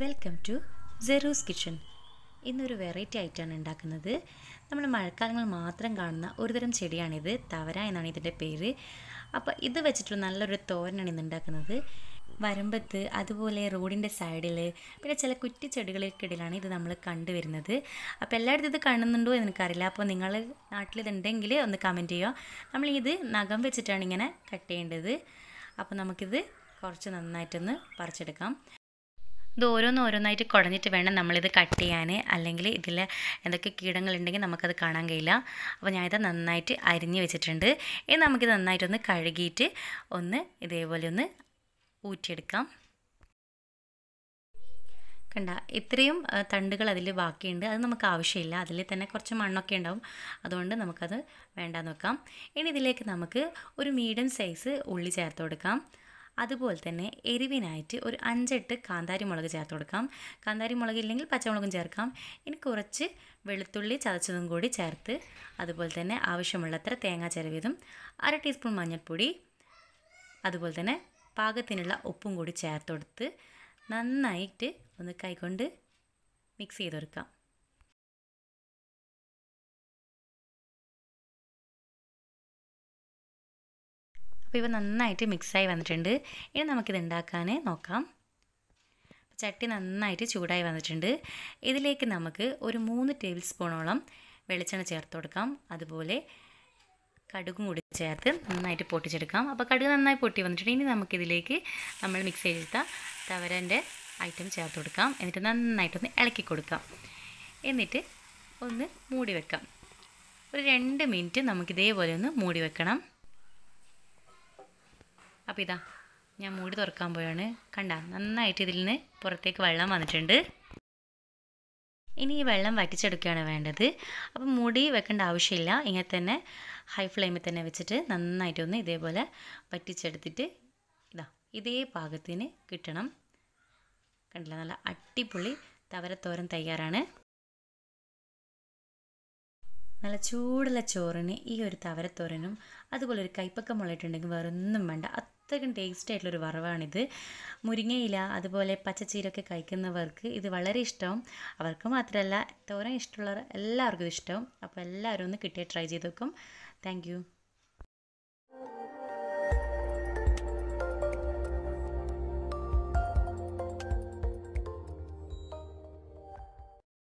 welcome to ജെറൂസ് kitchen ഇന്നൊരു variety ആയിട്ടാണ് ഉണ്ടാക്കുന്നത് നമ്മൾ മഴക്കാലങ്ങൾ മാത്രം കാണുന്ന ഒരുതരം ചെടിയാണിത് തവര എന്നാണ് ഇതിൻ്റെ പേര് അപ്പോൾ ഇത് വെച്ചിട്ട് നല്ലൊരു തോരനാണ് ഇന്ന് ഉണ്ടാക്കുന്നത് വരമ്പത്ത് അതുപോലെ റോഡിൻ്റെ സൈഡിൽ പിന്നെ ചില കുറ്റി ചെടികൾക്കിടയിലാണ് ഇത് നമ്മൾ കണ്ടുവരുന്നത് അപ്പോൾ എല്ലായിടത്തും ഇത് കാണുന്നുണ്ടോ എന്ന് എനിക്കറിയില്ല അപ്പോൾ നിങ്ങൾ നാട്ടിലിതുണ്ടെങ്കിൽ ഒന്ന് കമൻറ്റ് ചെയ്യുക നമ്മൾ ഇത് നഖം വെച്ചിട്ടാണ് ഇങ്ങനെ കട്ട് ചെയ്യേണ്ടത് അപ്പോൾ നമുക്കിത് കുറച്ച് നന്നായിട്ടൊന്ന് പറിച്ചെടുക്കാം ഇത് ഓരോന്നോരോന്നായിട്ട് കുടഞ്ഞിട്ട് വേണം നമ്മളിത് കട്ട് ചെയ്യാൻ അല്ലെങ്കിൽ ഇതിൽ എന്തൊക്കെ കീടങ്ങളുണ്ടെങ്കിൽ നമുക്കത് കാണാൻ കഴിയില്ല അപ്പോൾ ഞാനിത് നന്നായിട്ട് അരിഞ്ഞ് വെച്ചിട്ടുണ്ട് ഇനി നമുക്കിത് നന്നായിട്ടൊന്ന് കഴുകിയിട്ട് ഒന്ന് ഇതേപോലെ ഒന്ന് ഊറ്റിയെടുക്കാം കണ്ട ഇത്രയും തണ്ടുകൾ അതിൽ ബാക്കിയുണ്ട് അത് നമുക്ക് ആവശ്യമില്ല അതിൽ തന്നെ കുറച്ച് മണ്ണൊക്കെ ഉണ്ടാവും അതുകൊണ്ട് നമുക്കത് വേണ്ടാന്ന് വെക്കാം ഇനി ഇതിലേക്ക് നമുക്ക് ഒരു മീഡിയം സൈസ് ഉള്ളി ചേർത്ത് കൊടുക്കാം അതുപോലെ തന്നെ എരിവിനായിട്ട് ഒരു അഞ്ചെട്ട് കാന്താരി മുളക് ചേർത്ത് കൊടുക്കാം കാന്താരി മുളക് ഇല്ലെങ്കിൽ പച്ചമുളകും ചേർക്കാം ഇനി കുറച്ച് വെളുത്തുള്ളി ചതച്ചതും കൂടി ചേർത്ത് അതുപോലെ തന്നെ ആവശ്യമുള്ളത്ര തേങ്ങ ചിരവിയതും അര ടീസ്പൂൺ മഞ്ഞൾപ്പൊടി അതുപോലെ തന്നെ പാകത്തിനുള്ള ഉപ്പും കൂടി ചേർത്തെടുത്ത് നന്നായിട്ട് ഒന്ന് കൈകൊണ്ട് മിക്സ് ചെയ്തെടുക്കാം അപ്പോൾ ഇവ നന്നായിട്ട് മിക്സായി വന്നിട്ടുണ്ട് ഇനി നമുക്കിത് ഉണ്ടാക്കാൻ നോക്കാം ചട്ടി നന്നായിട്ട് ചൂടായി വന്നിട്ടുണ്ട് ഇതിലേക്ക് നമുക്ക് ഒരു മൂന്ന് ടേബിൾ സ്പൂണോളം വെളിച്ചെണ്ണ ചേർത്ത് കൊടുക്കാം അതുപോലെ കടുകും കൂടി ചേർത്ത് നന്നായിട്ട് പൊട്ടിച്ചെടുക്കാം അപ്പോൾ കടുക് നന്നായി പൊട്ടി വന്നിട്ടുണ്ട് ഇനി നമുക്കിതിലേക്ക് നമ്മൾ മിക്സ് ചെയ്തെടുത്ത തവരൻ്റെ ഐറ്റം ചേർത്ത് കൊടുക്കാം എന്നിട്ട് നന്നായിട്ടൊന്ന് ഇളക്കി കൊടുക്കാം എന്നിട്ട് ഒന്ന് മൂടി വെക്കാം ഒരു രണ്ട് മിനിറ്റ് നമുക്കിതേപോലെ ഒന്ന് മൂടി വെക്കണം അപ്പം ഇതാ ഞാൻ മൂടി തുറക്കാൻ പോയാണ് കണ്ട നന്നായിട്ട് ഇതിൽ നിന്ന് പുറത്തേക്ക് വെള്ളം വന്നിട്ടുണ്ട് ഇനി ഈ വെള്ളം വറ്റിച്ചെടുക്കുകയാണ് വേണ്ടത് അപ്പം മുടി വെക്കേണ്ട ആവശ്യമില്ല ഇങ്ങനെ തന്നെ ഹൈ ഫ്ലെയിമിൽ തന്നെ വെച്ചിട്ട് നന്നായിട്ടൊന്ന് ഇതേപോലെ വറ്റിച്ചെടുത്തിട്ട് ഇതാ ഇതേ പാകത്തിന് കിട്ടണം കണ്ടില്ല നല്ല അടിപൊളി തവരത്തോരൻ തയ്യാറാണ് നല്ല ചൂടുള്ള ചോറിന് ഈ ഒരു തവരത്തോരനും അതുപോലെ ഒരു കൈപ്പൊക്കം മുളയിട്ടുണ്ടെങ്കിൽ വേറൊന്നും വേണ്ട അത്രയ്ക്കും ടേസ്റ്റ് ആയിട്ടുള്ളൊരു വറവാണിത് മുരിങ്ങയില അതുപോലെ പച്ചച്ചീരൊക്കെ കഴിക്കുന്നവർക്ക് ഇത് വളരെ ഇഷ്ടവും അവർക്ക് മാത്രമല്ല തോരം ഇഷ്ടമുള്ളവർ എല്ലാവർക്കും ഇഷ്ടവും അപ്പോൾ എല്ലാവരും ഒന്ന് കിട്ടിയ ട്രൈ ചെയ്ത് നോക്കും താങ്ക്